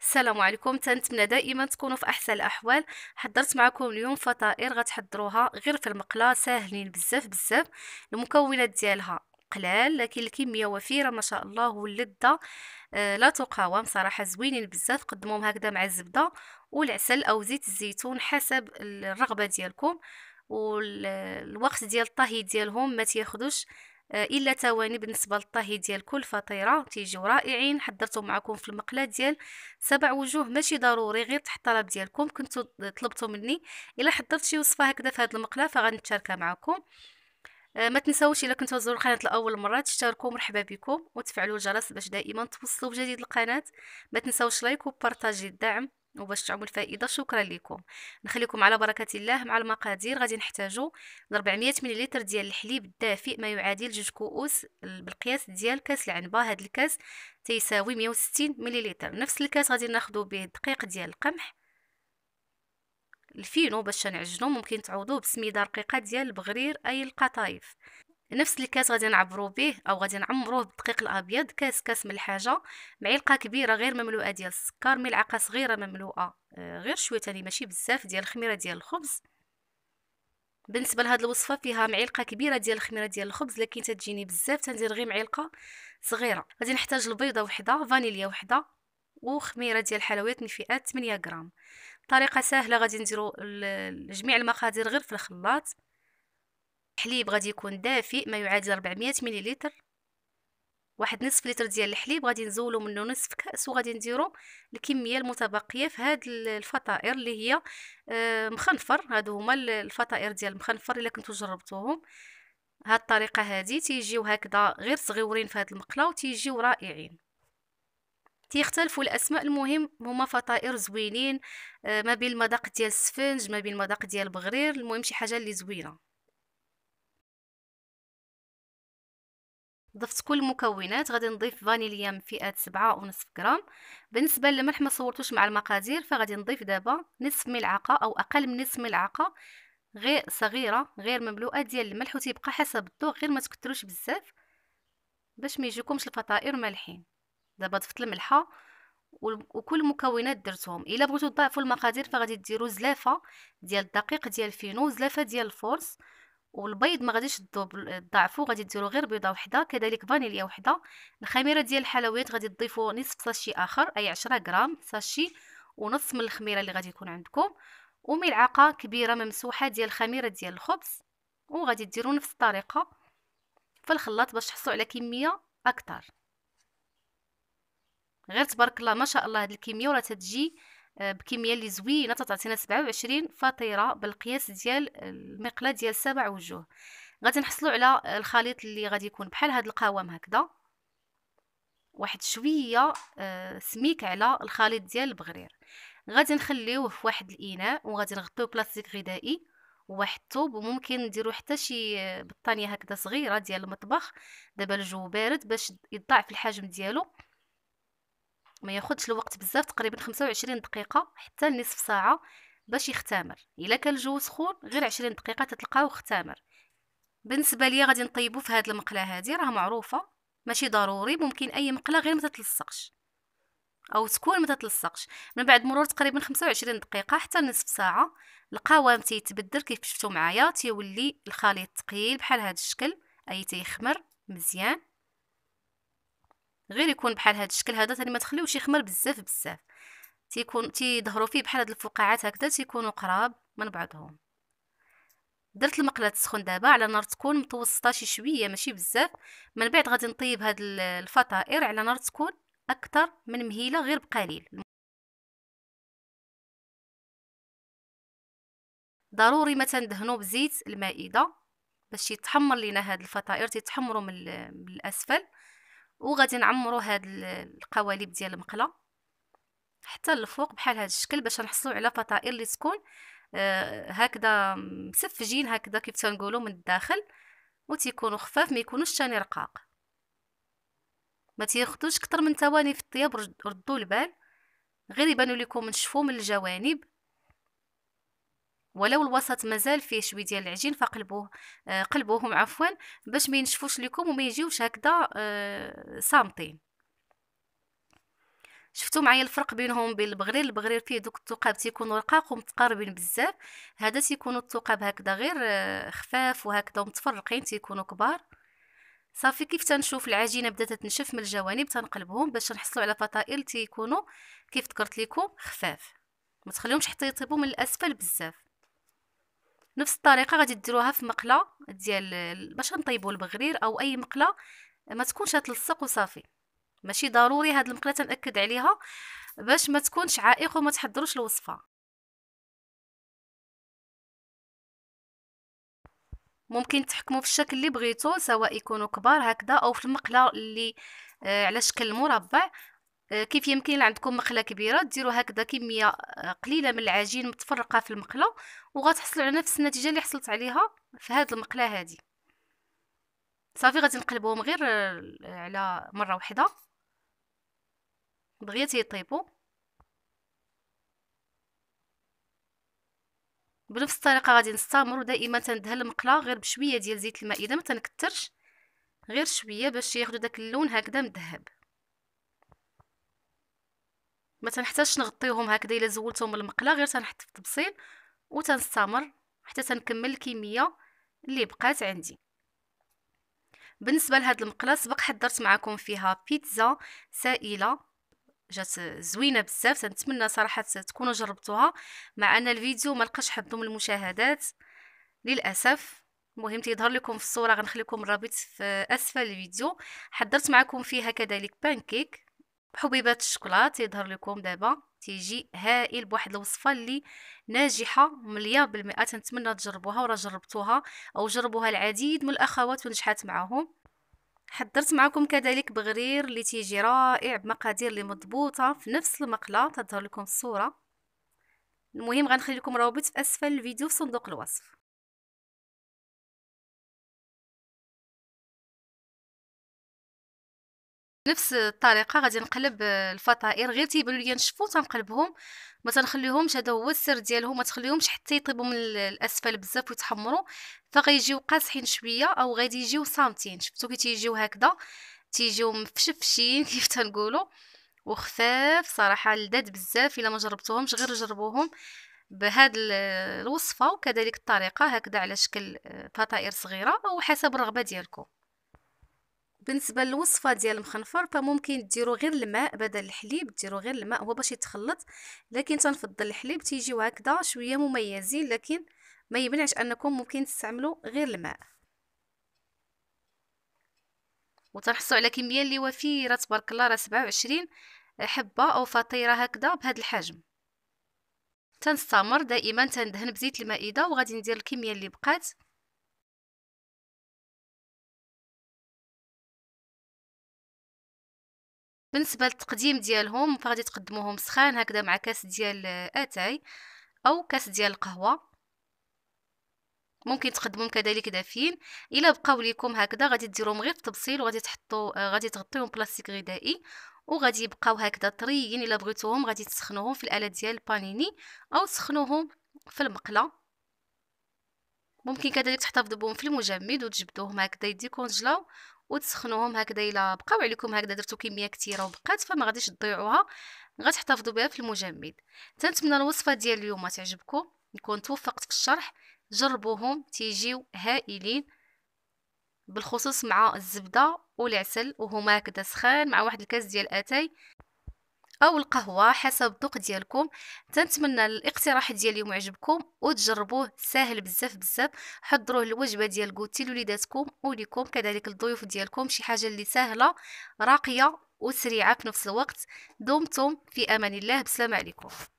السلام عليكم تنتمنى دائما تكونوا في احسن الاحوال حضرت معكم اليوم فطائر غتحضروها غير في المقله ساهلين بزاف بزاف المكونات ديالها قلال لكن الكميه وفيره ما شاء الله واللذه آه، لا تقاوم صراحه زوينين بزاف قدموهم هكذا مع الزبده والعسل او زيت الزيتون حسب الرغبه ديالكم والوقت ديال الطهي ديالهم ما تياخذوش الا ثواني بالنسبه للطهي ديال كل فطيره تيجيو رائعين حضرتهم معكم في المقله ديال سبع وجوه ماشي ضروري غير تحت طلب ديالكم كنتو طلبتو مني الا حضرت شي وصفه هكذا في هذه المقله فغنتشاركها معكم آه، ما تنساوش الا كنتو تزوروا القناه لاول مره تشتركوا مرحبا بكم وتفعلوا الجرس باش دائما توصلوا بجديد القناه ما تنساوش لايك وبارطاجي الدعم وباش تعمل الفائده شكرا لكم نخليكم على بركه الله مع المقادير غادي نحتاجوا 400 مليلتر ديال الحليب الدافئ ما يعادل جوج كؤوس بالقياس ديال كاس العنبه هذا الكاس تيساوي 160 مليلتر نفس الكاس غادي ناخذوا به الدقيق ديال القمح الفينو باش نعجنو ممكن تعوضوه بسميده رقيقه ديال البغرير اي القطايف نفس الكاس غادي نعبرو به او غادي نعمروه بالدقيق الابيض كاس كاس من الحاجه معلقه كبيره غير مملوءه ديال السكر ملعقه صغيره مملوءه آه، غير شويه تاني ماشي بزاف ديال الخميره ديال الخبز بالنسبه لهاد الوصفه فيها معلقه كبيره ديال الخميره ديال الخبز لكن تتجيني بزاف تندير غير معلقه صغيره غادي نحتاج البيضه وحده فانيليا وحده وخميره ديال الحلويات من فئه 8 غرام طريقه سهله غادي نديرو جميع المقادير غير في الخلاط حليب غادي يكون دافئ ما يعادل 400 مليلتر واحد نصف لتر ديال الحليب غادي نزولو منه نصف كاس وغادي نديرو الكميه المتبقيه في هاد الفطائر اللي هي آه، مخنفر هادو هما الفطائر ديال المخنفر الا كنتو جربتوهم هاد الطريقه هادي تيجيو هكذا غير صغيورين في هاد المقله وتيجيو رائعين تيختلفوا الاسماء المهم هما فطائر زوينين آه، ما بين المذاق ديال السفنج ما بين المذاق ديال البغرير المهم شي حاجه اللي زوينه ضفت كل المكونات غادي نضيف فانيليا من فئه سبعة ونصف غرام بالنسبه للملح ما صورتوش مع المقادير فغادي نضيف دابا نصف ملعقه او اقل من نصف ملعقه غير صغيره غير مملوءه ديال الملح وتيبقى حسب الذوق غير ما تكثروش بزاف باش ما يجيكمش الفطائر مالحين دابا ضفت الملحه وكل المكونات درتهم الا بغيتو تضاعفوا المقادير فغادي ديروا زلافه ديال الدقيق ديال الفينو زلافه ديال الفورس والبيض ما غاديش تضاعفوا غادي ديروا غير بيضه وحده كذلك فانيليا وحده الخميره ديال الحلويات غادي تضيفوا نصف ساشي اخر اي 10 غرام ساشي ونص من الخميره اللي غادي يكون عندكم وملعقه كبيره ممسوحه ديال الخميره ديال الخبز وغادي ديروا نفس الطريقه في الخلاط باش تحصلوا على كميه اكثر غير تبارك الله ما شاء الله هذه الكميه ولا تتجي آه، بكميه اللي زوينه تعطينا 27 فطيره بالقياس ديال المقله ديال سبع وجوه غادي نحصلوا على الخليط اللي غادي يكون بحال هذا القوام هكذا واحد شويه آه، سميك على الخليط ديال البغرير غادي نخليوه في واحد الاناء وغادي نغطيوه بلاستيك غذائي واحد الطوب وممكن نديرو حتى شي بطانيه هكذا صغيره ديال المطبخ دابا الجو بارد باش يضاعف الحجم ديالو ما ياخذش الوقت بزاف تقريبا 25 دقيقه حتى نصف ساعه باش يختمر الا كان الجو سخون غير 20 دقيقه تتلقاو اختمر بالنسبه ليا غادي نطيبو في هاد المقله هادي راه معروفه ماشي ضروري ممكن اي مقله غير ما تتلصقش او تكون ما تتلصقش من بعد مرور تقريبا 25 دقيقه حتى نصف ساعه القوام تيتبدل كيف شفتو معايا تيولي الخليط ثقيل بحال هاد الشكل اي تيخمر مزيان غير يكون بحال هذا الشكل هذا ثاني ما تخليوش يخمر بزاف بزاف تيكون تيظهروا فيه بحال هاد الفقاعات هكذا تيكونوا قراب من بعضهم درت المقله تسخن دابا على نار تكون متوسطه شي شويه ماشي بزاف من بعد غادي نطيب هاد الفطائر على نار تكون اكثر من مهيله غير بقليل ضروري ما تندهنوا بزيت المائده باش يتحمر لينا هاد الفطائر تيتحمروا من, من الاسفل وغادي نعمرو هاد القوالب ديال المقله حتى الفوق بحال هاد الشكل باش نحصلوا على فطائر اللي تكون آه هكذا مسفجين هكذا كيف تنقولوا من الداخل وتيكونوا خفاف ما يكونوش ثاني رقاق ما تياخذوش كتر من ثواني في الطياب ردوا البال غير يبانوا لكم نشفوا من الجوانب ولو الوسط مازال فيه شويه ديال العجين فقلبوه آه، قلبوهم عفوا باش ما ينشفوش لكم وما يجيوش هكذا آه، صامتين شفتوا معايا الفرق بينهم بين البغرير البغرير فيه دوك الثقاب تيكونوا رقاق ومتقاربين بزاف هذا تيكونوا الثقاب هكذا غير آه، خفاف وهكذا ومتفرقين تيكونوا كبار صافي كيف تنشوف العجينه بدات تنشف من الجوانب تنقلبهم باش نحصلوا على فطائر تيكونوا كيف ذكرت لكم خفاف ما تخليهمش حتى يطيبوا من الاسفل بزاف نفس الطريقه غادي ديروها في مقله ديال باش نطيبوا البغرير او اي مقله ما تكونش تلصق وصافي ماشي ضروري هاد المقله تنأكد عليها باش ما تكونش عائق وما تحضروش الوصفه ممكن تحكموا في الشكل اللي بغيتو سواء يكونوا كبار هكذا او في المقله اللي آه، على شكل مربع آه، كيف يمكن عندكم مقله كبيره ديروا هكذا كميه آه، قليله من العجين متفرقه في المقله وغتحصلوا على نفس النتيجه اللي حصلت عليها في هذه المقله هذه صافي غادي نقلبوهم غير آه، على مره واحده دغيا تيطيبوا بنفس الطريقه غادي نستمر دائما تندهن المقله غير بشويه ديال زيت المائده ما تنكثرش غير شويه باش ياخذوا داك اللون هكذا مذهب تنحتاجش نغطيهم هكذا الا زولتهم المقله غير تنحط في الطبسيل وتنستمر حتى تنكمل الكميه اللي بقات عندي بالنسبه لهاد المقله سبق حضرت معكم فيها بيتزا سائله جات زوينه بزاف نتمنى صراحه تكونوا جربتوها مع ان الفيديو ما لقاش حظ من المشاهدات للاسف المهم تيظهر لكم في الصوره غنخليكم الرابط في اسفل الفيديو حضرت معكم فيها كذلك بانكيك حبيبات الشوكولات يظهر لكم دابا تيجي هائل بواحد الوصفه اللي ناجحه مليار بالمئه نتمنى تجربوها ورا جربتوها او جربوها العديد من الاخوات ونجحت معاهم حضرت معكم كذلك بغرير اللي تيجي رائع بمقادير اللي مضبوطه في نفس المقله تظهر لكم الصوره المهم غنخلي لكم رابط في اسفل الفيديو في صندوق الوصف نفس الطريقه غادي نقلب آه، الفطائر غير تيبانوا لي نشفو تنقلبهم ما تنخليهمش هذا هو السر ديالهم ما تخليهمش حتى يطيبوا من الاسفل بزاف ويتحمروا فغيجيو قاصحين شويه او غادي يجيو صامتين شفتو كي تيجيو هكذا تيجيو مفشفشين كيف تنقولوا وخفاف صراحه لذاد بزاف الا ما جربتوهمش غير جربوهم بهاد الوصفه وكذلك الطريقه هكذا على شكل آه، فطائر صغيره او حسب الرغبه ديالكم بالنسبه للوصفه ديال المخنفر فممكن ديروا غير الماء بدل الحليب ديروا غير الماء هو باش يتخلط لكن تنفضل الحليب تيجيو هكذا شويه مميزين لكن ما يمنعش انكم ممكن تستعملوا غير الماء وتنحصلوا على كميه اللي وفيره تبارك الله راه 27 حبه او فطيره هكذا بهذا الحجم تنستمر دائما تندهن بزيت المائده وغادي ندير الكميه اللي بقات بالنسبه للتقديم ديالهم فغادي تقدموهم سخان هكذا مع كاس ديال آه، اتاي او كاس ديال القهوه ممكن تقدموهم كذلك دافين الا بقاو ليكم هكذا غادي ديروهم غير التبصيل وغادي تحطوا آه، غادي تغطيهم بلاستيك غذائي وغادي يبقاو هكذا طريين الا بغيتوهم غادي تسخنوهم في الاله ديال البانيني او تسخنوهم في المقله ممكن كذلك تحتفظوا بهم في المجمد وتجبدوهم هكذا يدي كونجلاو وتسخنوهم هكذا الا بقاو عليكم هكذا درتو كميه كثيره وبقات فما غاديش تضيعوها غتحتفظوا بها في المجمد تنتمنى الوصفه ديال اليوم تعجبكم نكون توفقت في الشرح جربوهم تيجيو هائلين بالخصوص مع الزبده والعسل وهما هكذا سخان مع واحد الكاس ديال اتاي او القهوه حسب الذوق ديالكم تنتمنى الاقتراح ديال اليوم يعجبكم وتجربوه ساهل بزاف بزاف حضروه الوجبه ديال كوتي لوليداتكم وليكم كذلك الضيوف ديالكم شي حاجه اللي سهله راقيه وسريعه في نفس الوقت دمتم في امان الله بسلام عليكم